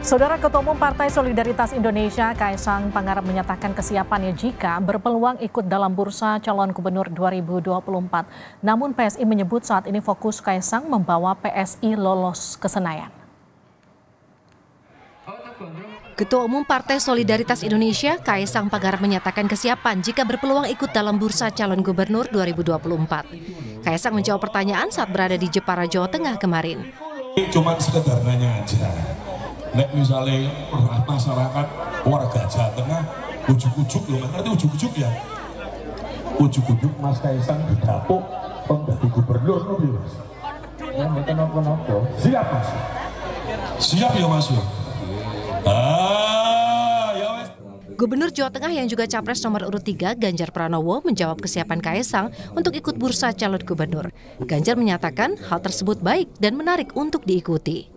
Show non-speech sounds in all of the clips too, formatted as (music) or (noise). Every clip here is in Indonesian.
Saudara Ketua Umum Partai Solidaritas Indonesia Kaisang Pangarap menyatakan kesiapannya jika berpeluang ikut dalam bursa calon gubernur 2024. Namun PSI menyebut saat ini fokus Kaisang membawa PSI lolos ke Senayan. Ketua Umum Partai Solidaritas Indonesia Kaisang Pangarap menyatakan kesiapan jika berpeluang ikut dalam bursa calon gubernur 2024. Kaisang menjawab pertanyaan saat berada di Jepara, Jawa Tengah kemarin. Cuma sekedar nanya aja nek misalnya masyarakat warga Jawa Tengah ujuk-ujuk loh kan nanti ujuk-ujuk ya ujuk-ujuk Mas Kaisang di dapuk pembantu gubernur loh mas ya siap mas siap ya mas ya ah, ya mas. Gubernur Jawa Tengah yang juga capres nomor urut 3 Ganjar Pranowo menjawab kesiapan Kaisang untuk ikut bursa calon gubernur. Ganjar menyatakan hal tersebut baik dan menarik untuk diikuti.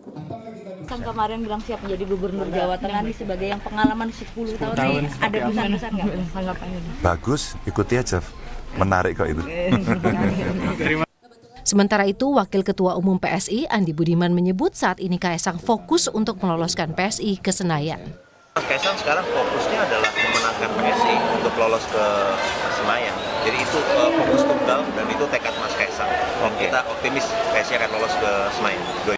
Sang kemarin bilang siap menjadi gubernur Jawa Tengah nih sebagai yang pengalaman 10, 10 tahun, tahun ada pesan-pesan nggak Bagus, ikuti aja. Menarik kok itu. Sementara itu, Wakil Ketua Umum PSI Andi Budiman menyebut saat ini Kaisang fokus untuk meloloskan PSI ke Senayan. Kaisang sekarang fokusnya adalah memenangkan PSI untuk lolos ke Senayan. Jadi itu uh, fokus tunggal dan itu tekad Mas Kaisang. Okay. Kita optimis PSI akan lolos ke Senayan.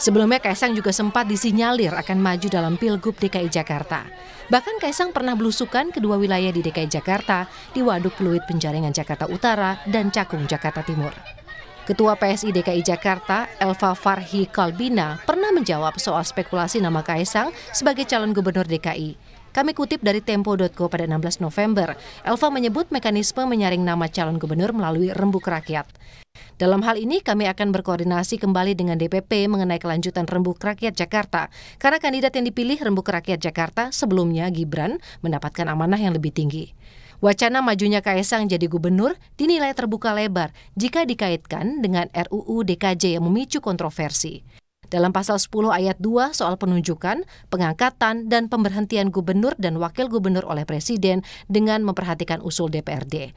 Sebelumnya Kaisang juga sempat disinyalir akan maju dalam Pilgub DKI Jakarta. Bahkan Kaisang pernah belusukan kedua wilayah di DKI Jakarta di Waduk Pluit Penjaringan Jakarta Utara dan Cakung Jakarta Timur. Ketua PSI DKI Jakarta, Elva Farhi Kalbina, pernah menjawab soal spekulasi nama Kaisang sebagai calon gubernur DKI. Kami kutip dari Tempo.co pada 16 November, Elva menyebut mekanisme menyaring nama calon gubernur melalui rembuk rakyat. Dalam hal ini, kami akan berkoordinasi kembali dengan DPP mengenai kelanjutan Rembuk Rakyat Jakarta, karena kandidat yang dipilih Rembuk Rakyat Jakarta sebelumnya, Gibran, mendapatkan amanah yang lebih tinggi. Wacana majunya Kaisang jadi gubernur dinilai terbuka lebar jika dikaitkan dengan RUU DKJ yang memicu kontroversi. Dalam pasal 10 ayat 2 soal penunjukan, pengangkatan, dan pemberhentian gubernur dan wakil gubernur oleh presiden dengan memperhatikan usul DPRD.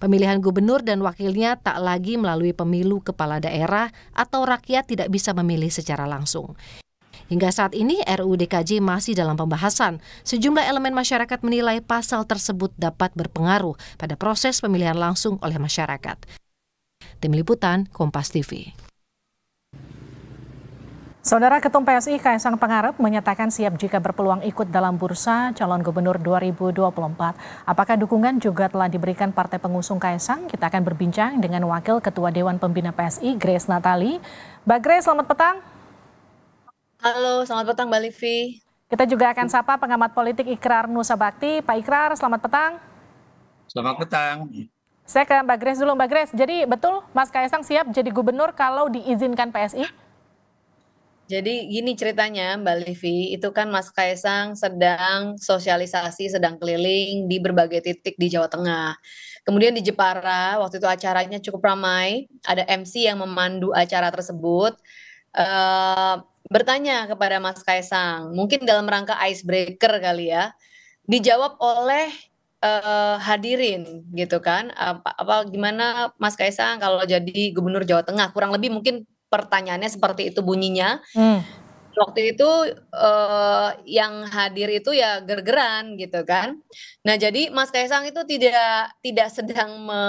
Pemilihan gubernur dan wakilnya tak lagi melalui pemilu kepala daerah atau rakyat tidak bisa memilih secara langsung. Hingga saat ini RUU DKJ masih dalam pembahasan. Sejumlah elemen masyarakat menilai pasal tersebut dapat berpengaruh pada proses pemilihan langsung oleh masyarakat. Tim Liputan Kompas TV Saudara Ketum PSI Kaisang Pengarap menyatakan siap jika berpeluang ikut dalam bursa calon gubernur 2024. Apakah dukungan juga telah diberikan partai pengusung Kaisang? Kita akan berbincang dengan Wakil Ketua Dewan Pembina PSI, Grace Natali. Mbak Grace, selamat petang. Halo, selamat petang Mbak Livi. Kita juga akan sapa pengamat politik Ikrar Nusa Bakti. Pak Ikrar, selamat petang. Selamat petang. Saya ke Mbak Grace dulu. Mbak Grace, jadi betul Mas Kaisang siap jadi gubernur kalau diizinkan PSI? Jadi gini ceritanya Mbak Livi, itu kan Mas Kaisang sedang sosialisasi, sedang keliling di berbagai titik di Jawa Tengah. Kemudian di Jepara, waktu itu acaranya cukup ramai, ada MC yang memandu acara tersebut. Uh, bertanya kepada Mas Kaisang, mungkin dalam rangka icebreaker kali ya, dijawab oleh uh, hadirin gitu kan apa, apa gimana Mas Kaisang kalau jadi gubernur Jawa Tengah kurang lebih mungkin pertanyaannya seperti itu bunyinya. Hmm. Waktu itu uh, yang hadir itu ya gergeran gitu kan. Nah jadi Mas Kaisang itu tidak tidak sedang me,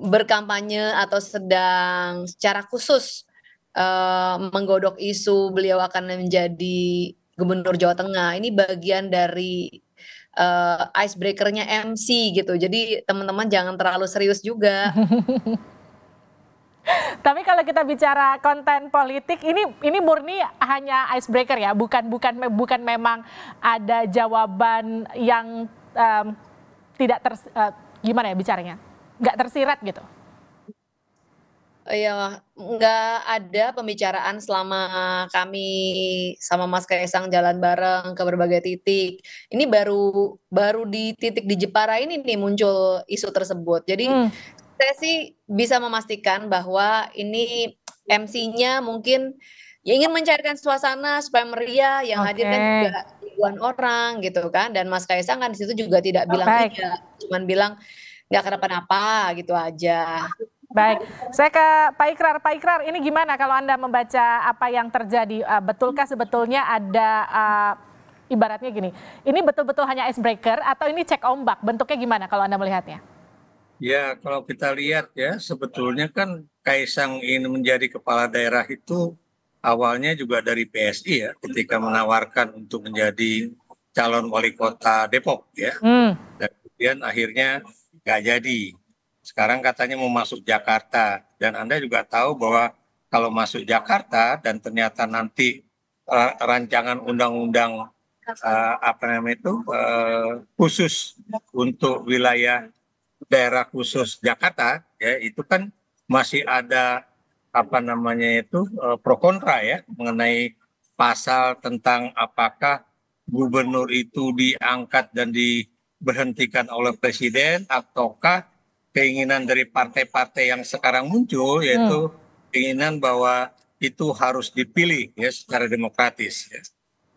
berkampanye atau sedang secara khusus uh, menggodok isu beliau akan menjadi gubernur Jawa Tengah. Ini bagian dari uh, icebreakernya MC gitu. Jadi teman-teman jangan terlalu serius juga. (laughs) Tapi kalau kita bicara konten politik ini ini murni hanya icebreaker ya, bukan bukan bukan memang ada jawaban yang um, tidak ter uh, eh, gimana ya bicaranya? nggak tersirat gitu. Iya, nggak ada pembicaraan selama kami sama Mas Kaisang jalan bareng ke berbagai titik. Ini baru baru di titik di Jepara ini nih muncul isu tersebut. Jadi hmm saya sih bisa memastikan bahwa ini MC-nya mungkin ya ingin mencairkan suasana supaya meriah yang okay. hadir kan juga ribuan orang gitu kan dan Mas Kaisang kan di situ juga tidak oh, bilang baik. tidak cuman bilang nggak kenapa-napa gitu aja baik saya ke Pak Ikrar Pak Ikrar ini gimana kalau anda membaca apa yang terjadi uh, betulkah sebetulnya ada uh, ibaratnya gini ini betul-betul hanya icebreaker atau ini cek ombak bentuknya gimana kalau anda melihatnya Ya, kalau kita lihat ya, sebetulnya kan Kaisang ini menjadi kepala daerah itu awalnya juga dari PSI ya, ketika menawarkan untuk menjadi calon wali kota Depok ya. Hmm. Dan kemudian akhirnya nggak jadi. Sekarang katanya mau masuk Jakarta dan Anda juga tahu bahwa kalau masuk Jakarta dan ternyata nanti rancangan undang-undang uh, apa namanya itu uh, khusus untuk wilayah daerah khusus jakarta ya itu kan masih ada apa namanya itu eh, pro kontra ya mengenai pasal tentang apakah gubernur itu diangkat dan diberhentikan oleh presiden ataukah keinginan dari partai-partai yang sekarang muncul hmm. yaitu hmm. keinginan bahwa itu harus dipilih ya secara demokratis ya.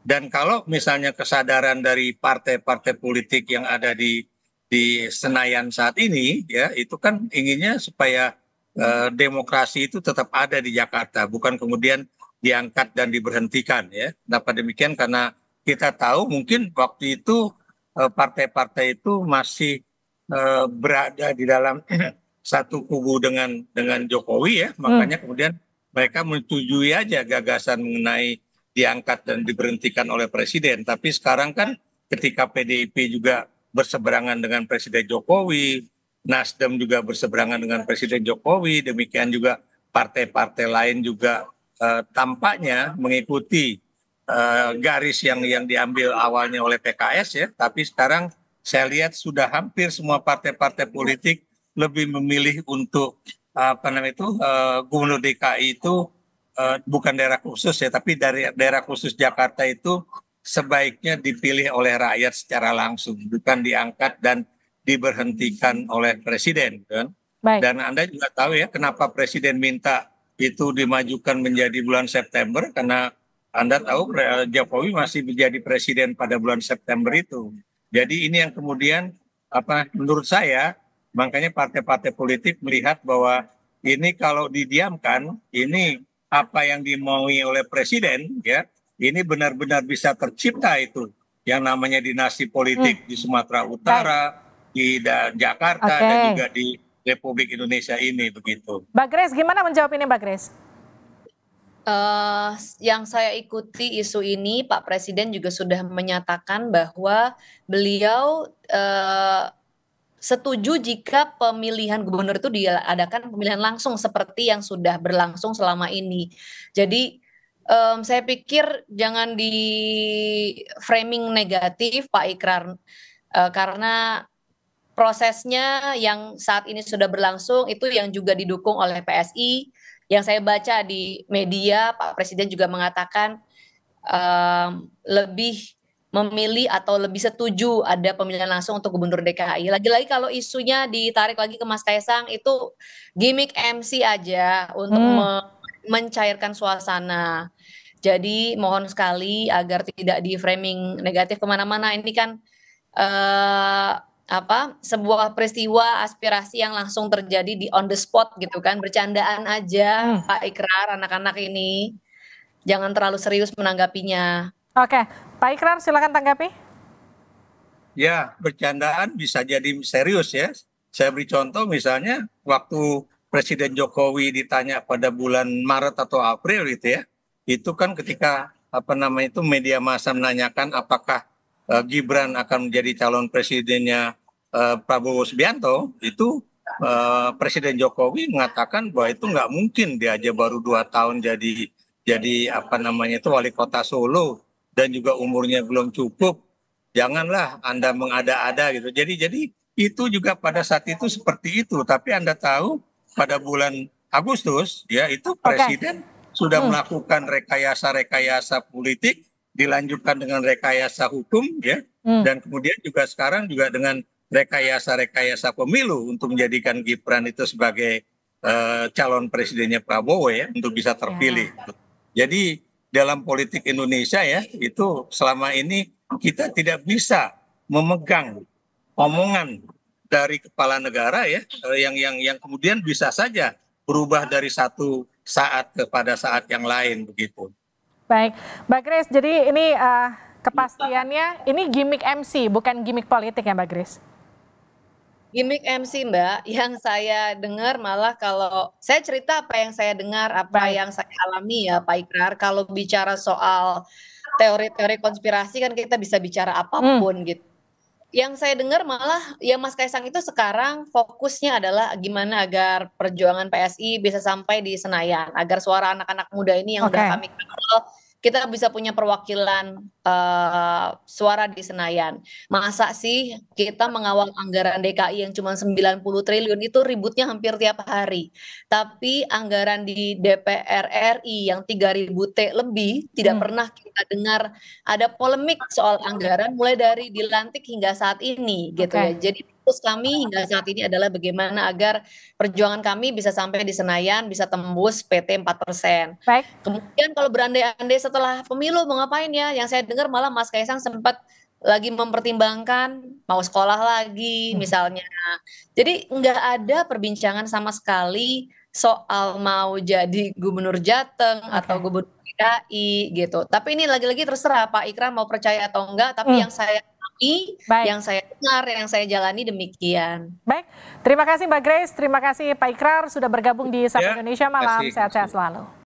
Dan kalau misalnya kesadaran dari partai-partai politik yang ada di di Senayan saat ini ya itu kan inginnya supaya eh, demokrasi itu tetap ada di Jakarta bukan kemudian diangkat dan diberhentikan ya. dapat demikian? Karena kita tahu mungkin waktu itu eh, partai-partai itu masih eh, berada di dalam (clears throat) satu kubu dengan dengan Jokowi ya. Hmm. Makanya hmm. kemudian mereka menyetujui aja gagasan mengenai diangkat dan diberhentikan oleh presiden. Tapi sekarang kan ketika PDIP juga berseberangan dengan Presiden Jokowi, Nasdem juga berseberangan dengan Presiden Jokowi, demikian juga partai-partai lain juga uh, tampaknya mengikuti uh, garis yang yang diambil awalnya oleh PKS ya, tapi sekarang saya lihat sudah hampir semua partai-partai politik lebih memilih untuk apa namanya itu eh, gubernur DKI itu eh, bukan daerah khusus ya, tapi dari daerah khusus Jakarta itu sebaiknya dipilih oleh rakyat secara langsung, bukan diangkat dan diberhentikan oleh presiden. Kan? Baik. Dan Anda juga tahu ya kenapa presiden minta itu dimajukan menjadi bulan September karena Anda tahu eh, Jokowi masih menjadi presiden pada bulan September itu. Jadi ini yang kemudian apa menurut saya makanya partai-partai politik melihat bahwa ini kalau didiamkan ini apa yang dimaui oleh presiden ya ini benar-benar bisa tercipta itu yang namanya dinasti politik hmm. di Sumatera Utara, Baik. di da, Jakarta okay. dan juga di Republik Indonesia ini begitu. Mbak Grace, gimana menjawab ini Mbak Grace? Uh, yang saya ikuti isu ini, Pak Presiden juga sudah menyatakan bahwa beliau uh, setuju jika pemilihan gubernur itu diadakan pemilihan langsung seperti yang sudah berlangsung selama ini. Jadi um, saya pikir jangan di framing negatif Pak Ikrar uh, karena prosesnya yang saat ini sudah berlangsung itu yang juga didukung oleh PSI. Yang saya baca di media Pak Presiden juga mengatakan um, lebih memilih atau lebih setuju ada pemilihan langsung untuk gubernur DKI. Lagi-lagi kalau isunya ditarik lagi ke Mas Kaisang itu gimmick MC aja untuk hmm mencairkan suasana. Jadi mohon sekali agar tidak di framing negatif kemana-mana. Ini kan uh, apa sebuah peristiwa aspirasi yang langsung terjadi di on the spot gitu kan bercandaan aja hmm. Pak Ikrar anak-anak ini jangan terlalu serius menanggapinya. Oke, okay. Pak Ikrar silakan tanggapi. Ya bercandaan bisa jadi serius ya. Saya beri contoh misalnya waktu Presiden Jokowi ditanya pada bulan Maret atau April itu ya, itu kan ketika apa namanya itu media massa menanyakan apakah uh, Gibran akan menjadi calon presidennya uh, Prabowo Subianto, itu uh, Presiden Jokowi mengatakan bahwa itu nggak mungkin dia aja baru dua tahun jadi jadi apa namanya itu wali kota Solo dan juga umurnya belum cukup janganlah Anda mengada-ada gitu. Jadi jadi itu juga pada saat itu seperti itu, tapi Anda tahu pada bulan Agustus ya itu presiden okay. sudah hmm. melakukan rekayasa-rekayasa politik dilanjutkan dengan rekayasa hukum ya hmm. dan kemudian juga sekarang juga dengan rekayasa-rekayasa pemilu untuk menjadikan Gibran itu sebagai uh, calon presidennya Prabowo ya untuk bisa terpilih. Ya. Jadi dalam politik Indonesia ya itu selama ini kita tidak bisa memegang omongan dari kepala negara ya eh, yang yang yang kemudian bisa saja berubah dari satu saat kepada saat yang lain begitu. Baik, Mbak Grace, jadi ini uh, kepastiannya ini gimmick MC bukan gimmick politik ya Mbak Grace? Gimmick MC Mbak, yang saya dengar malah kalau saya cerita apa yang saya dengar, apa Baik. yang saya alami ya Pak Ikrar. Kalau bicara soal teori-teori konspirasi kan kita bisa bicara hmm. apapun hmm. gitu yang saya dengar malah ya Mas Kaisang itu sekarang fokusnya adalah gimana agar perjuangan PSI bisa sampai di Senayan, agar suara anak-anak muda ini yang okay. udah kami kenal kita bisa punya perwakilan uh, suara di Senayan. Masa sih kita mengawal anggaran DKI yang cuma 90 triliun itu ributnya hampir tiap hari. Tapi anggaran di DPR RI yang 3000 T lebih tidak hmm. pernah kita dengar ada polemik soal anggaran mulai dari dilantik hingga saat ini gitu okay. ya. Jadi fokus kami hingga saat ini adalah bagaimana agar perjuangan kami bisa sampai di Senayan, bisa tembus PT 4 persen. Kemudian kalau berandai-andai setelah pemilu mau ngapain ya? Yang saya dengar malah Mas Kaisang sempat lagi mempertimbangkan mau sekolah lagi hmm. misalnya. Jadi nggak ada perbincangan sama sekali soal mau jadi gubernur Jateng okay. atau gubernur DKI gitu. Tapi ini lagi-lagi terserah Pak Ikram mau percaya atau enggak. Tapi hmm. yang saya Baik. yang saya dengar, yang saya jalani demikian. Baik, terima kasih Mbak Grace, terima kasih Pak Ikrar sudah bergabung di Sapa ya, Indonesia malam, sehat-sehat selalu.